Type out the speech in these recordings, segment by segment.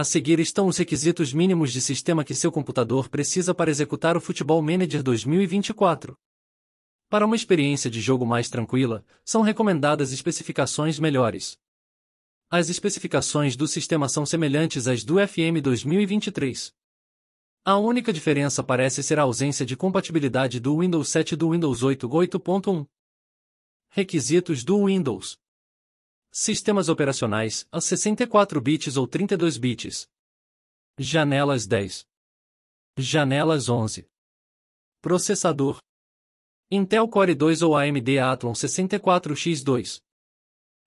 A seguir estão os requisitos mínimos de sistema que seu computador precisa para executar o Futebol Manager 2024. Para uma experiência de jogo mais tranquila, são recomendadas especificações melhores. As especificações do sistema são semelhantes às do FM 2023. A única diferença parece ser a ausência de compatibilidade do Windows 7 e do Windows 8 8.1. Requisitos do Windows Sistemas operacionais, a 64 bits ou 32 bits. Janelas 10. Janelas 11. Processador. Intel Core 2 ou AMD Athlon 64X2.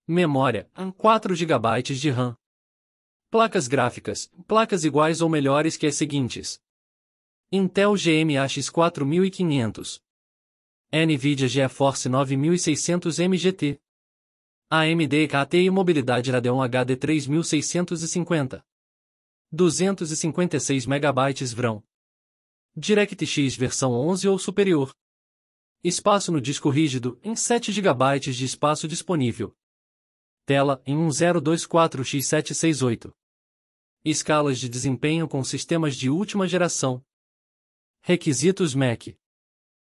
Memória, 4 GB de RAM. Placas gráficas, placas iguais ou melhores que as seguintes. Intel GMAX 4500. NVIDIA GeForce 9600 MGT. AMD KTI Mobilidade Radeon HD 3650. 256 MB VRAM. DirectX versão 11 ou superior. Espaço no disco rígido em 7 GB de espaço disponível. Tela em 1024x768. Escalas de desempenho com sistemas de última geração. Requisitos MAC.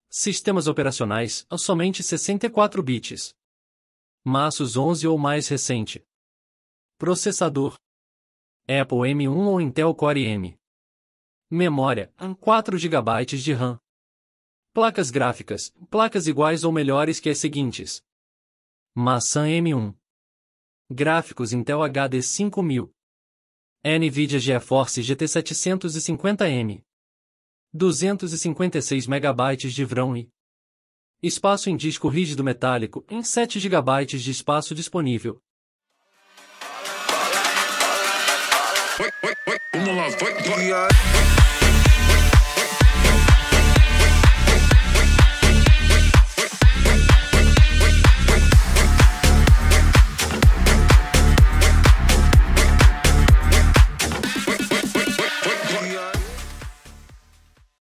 Sistemas operacionais somente 64 bits. Maços 11 ou mais recente. Processador: Apple M1 ou Intel Core M. Memória: 4 GB de RAM. Placas gráficas: placas iguais ou melhores que as seguintes. Maçã M1. Gráficos Intel HD 5000. NVIDIA GeForce GT 750M. 256 MB de VRAM e Espaço em disco rígido metálico em 7 GB de espaço disponível. Uma lá, vai, vai.